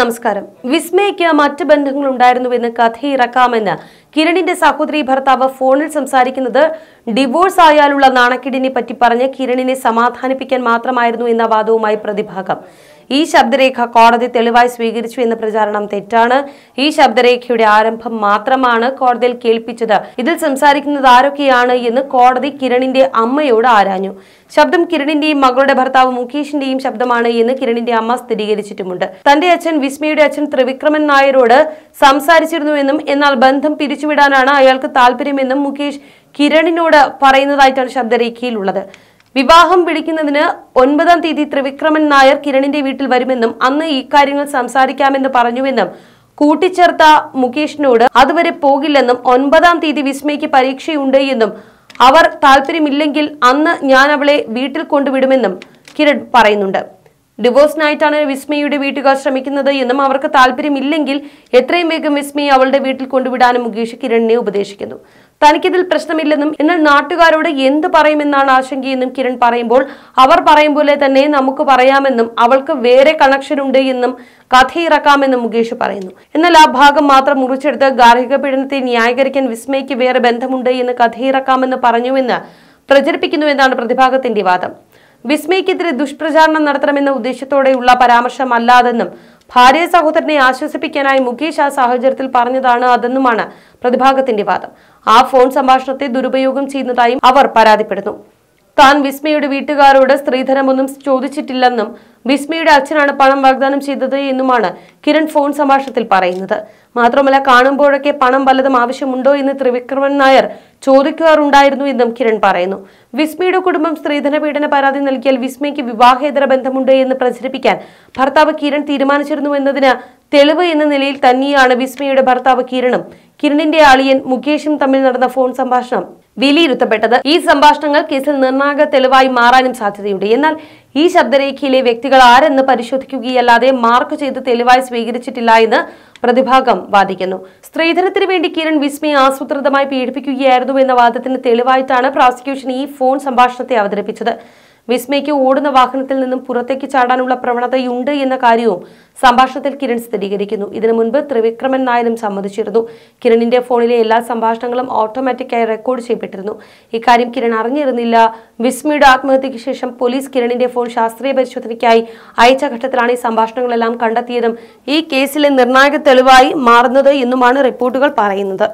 നമസ്കാരം വിസ്മയ്ക്ക് മറ്റ് ബന്ധങ്ങൾ ഉണ്ടായിരുന്നുവെന്ന് കഥയിറക്കാമെന്ന് കിരണിന്റെ സഹോദരി ഭർത്താവ് ഫോണിൽ സംസാരിക്കുന്നത് ഡിവോഴ്സ് ആയാലുള്ള നാണക്കേടിനെ പറ്റി പറഞ്ഞ് കിരണിനെ സമാധാനിപ്പിക്കാൻ മാത്രമായിരുന്നു എന്ന വാദവുമായി പ്രതിഭാഗം ഈ ശബ്ദരേഖ കോടതി തെളിവായി സ്വീകരിച്ചു എന്ന പ്രചാരണം തെറ്റാണ് ഈ ശബ്ദരേഖയുടെ ആരംഭം മാത്രമാണ് കോടതിയിൽ കേൾപ്പിച്ചത് ഇതിൽ സംസാരിക്കുന്നത് ആരൊക്കെയാണ് എന്ന് കോടതി കിരണിന്റെ അമ്മയോട് ആരാഞ്ഞു ശബ്ദം കിരണിന്റെയും മകളുടെ ഭർത്താവ് മുകേഷിന്റെയും ശബ്ദമാണ് എന്ന് കിരണിന്റെ അമ്മ സ്ഥിരീകരിച്ചിട്ടുമുണ്ട് തന്റെ അച്ഛൻ വിസ്മയുടെ അച്ഛൻ ത്രിവിക്രമൻ നായരോട് സംസാരിച്ചിരുന്നുവെന്നും എന്നാൽ ബന്ധം പിരിച്ചുവിടാനാണ് അയാൾക്ക് താല്പര്യമെന്നും മുകേഷ് കിരണിനോട് പറയുന്നതായിട്ടാണ് ശബ്ദരേഖയിലുള്ളത് വിവാഹം പിടിക്കുന്നതിന് ഒൻപതാം തീയതി ത്രിവിക്രമൻ നായർ കിരണിന്റെ വീട്ടിൽ വരുമെന്നും അന്ന് ഇക്കാര്യങ്ങൾ സംസാരിക്കാമെന്ന് പറഞ്ഞുവെന്നും കൂട്ടിച്ചേർത്ത മുകേഷിനോട് അതുവരെ പോകില്ലെന്നും ഒൻപതാം തീയതി വിസ്മയ്ക്ക് പരീക്ഷയുണ്ട് എന്നും അവർ താല്പര്യമില്ലെങ്കിൽ അന്ന് ഞാൻ അവളെ വീട്ടിൽ കൊണ്ടുവിടുമെന്നും കിരൺ പറയുന്നുണ്ട് ഡിവോഴ്സിനായിട്ടാണ് വിസ്മയുടെ വീട്ടുകാർ ശ്രമിക്കുന്നത് എന്നും അവർക്ക് താല്പര്യമില്ലെങ്കിൽ എത്രയും വേഗം വിസ്മയെ അവളുടെ വീട്ടിൽ കൊണ്ടുവിടാനും മുകേഷ് കിരണിനെ ഉപദേശിക്കുന്നു തനിക്കിതിൽ പ്രശ്നമില്ലെന്നും എന്നാൽ നാട്ടുകാരോട് എന്ത് പറയുമെന്നാണ് ആശങ്കയെന്നും കിരൺ പറയുമ്പോൾ അവർ പറയും പോലെ തന്നെ നമുക്ക് പറയാമെന്നും അവൾക്ക് വേറെ കണക്ഷൻ ഉണ്ട് എന്നും കഥയിറക്കാമെന്നും മുകേഷ് പറയുന്നു എന്നാൽ ആ ഭാഗം മാത്രം മുറിച്ചെടുത്ത് ഗാർഹിക പീഡനത്തെ ന്യായീകരിക്കാൻ വിസ്മയ്ക്ക് വേറെ ബന്ധമുണ്ട് എന്ന് കഥയിറക്കാമെന്ന് പറഞ്ഞുവെന്ന് പ്രചരിപ്പിക്കുന്നുവെന്നാണ് പ്രതിഭാഗത്തിന്റെ വാദം വിസ്മയ്ക്കെതിരെ ദുഷ്പ്രചാരണം നടത്തണമെന്ന ഉദ്ദേശത്തോടെയുള്ള പരാമർശമല്ലാതെന്നും ഭാര്യ സഹോദരനെ ആശ്വസിപ്പിക്കാനായി മുകേഷ് ആ സാഹചര്യത്തിൽ പറഞ്ഞതാണ് അതെന്നുമാണ് പ്രതിഭാഗത്തിന്റെ വാദം ആ ഫോൺ സംഭാഷണത്തെ ദുരുപയോഗം ചെയ്യുന്നതായും അവർ പരാതിപ്പെടുന്നു താൻ വിസ്മയുടെ വീട്ടുകാരോട് സ്ത്രീധനമൊന്നും ചോദിച്ചിട്ടില്ലെന്നും വിസ്മയുടെ അച്ഛനാണ് പണം വാഗ്ദാനം ചെയ്തത് എന്നുമാണ് കിരൺ ഫോൺ സംഭാഷണത്തിൽ പറയുന്നത് മാത്രമല്ല കാണുമ്പോഴൊക്കെ പണം വല്ലതും ആവശ്യമുണ്ടോ എന്ന് ത്രിവിക്രമൻ നായർ ചോദിക്കാറുണ്ടായിരുന്നു എന്നും കിരൺ പറയുന്നു വിസ്മയുടെ കുടുംബം സ്ത്രീധന പീഡന പരാതി നൽകിയാൽ വിസ്മയ്ക്ക് വിവാഹേതര ബന്ധമുണ്ട് എന്ന് പ്രചരിപ്പിക്കാൻ ഭർത്താവ് കിരൺ തീരുമാനിച്ചിരുന്നു എന്നതിന് തെളിവ് എന്ന നിലയിൽ തന്നെയാണ് വിസ്മയുടെ ഭർത്താവ് കിരണും കിരണിന്റെ അളിയൻ മുകേഷും തമ്മിൽ നടന്ന ഫോൺ സംഭാഷണം വിലയിരുത്തപ്പെട്ടത് ഈ സംഭാഷണങ്ങൾ കേസിൽ നിർണായക തെളിവായി മാറാനും സാധ്യതയുണ്ട് എന്നാൽ ഈ ശബ്ദരേഖയിലെ വ്യക്തികൾ ആരെന്ന് പരിശോധിക്കുകയല്ലാതെ മാർക്ക് ചെയ്ത് തെളിവായി സ്വീകരിച്ചിട്ടില്ല എന്ന് പ്രതിഭാഗം വാദിക്കുന്നു സ്ത്രീധനത്തിന് വേണ്ടി കിരൺ വിസ്മയെ ആസൂത്രിതമായി പീഡിപ്പിക്കുകയായിരുന്നു എന്ന വാദത്തിന് തെളിവായിട്ടാണ് പ്രോസിക്യൂഷൻ ഈ ഫോൺ സംഭാഷണത്തെ അവതരിപ്പിച്ചത് വിസ്മയ്ക്ക് ഓടുന്ന വാഹനത്തിൽ നിന്നും പുറത്തേക്ക് ചാടാനുള്ള പ്രവണതയുണ്ട് എന്ന കാര്യവും സംഭാഷണത്തിൽ കിരൺ സ്ഥിരീകരിക്കുന്നു ഇതിനു മുൻപ് ത്രിവിക്രമൻ നായരും സമ്മതിച്ചിരുന്നു കിരണിന്റെ ഫോണിലെ എല്ലാ സംഭാഷണങ്ങളും ഓട്ടോമാറ്റിക്കായി റെക്കോർഡ് ചെയ്യപ്പെട്ടിരുന്നു ഇക്കാര്യം കിരൺ അറിഞ്ഞിരുന്നില്ല വിസ്മയുടെ ആത്മഹത്യയ്ക്ക് ശേഷം പോലീസ് കിരണിന്റെ ഫോൺ ശാസ്ത്രീയ പരിശോധനയ്ക്കായി അയച്ച ഘട്ടത്തിലാണ് ഈ സംഭാഷണങ്ങളെല്ലാം കണ്ടെത്തിയതും ഈ കേസിലെ നിർണായക തെളിവായി മാറുന്നത് എന്നുമാണ് റിപ്പോർട്ടുകൾ പറയുന്നത്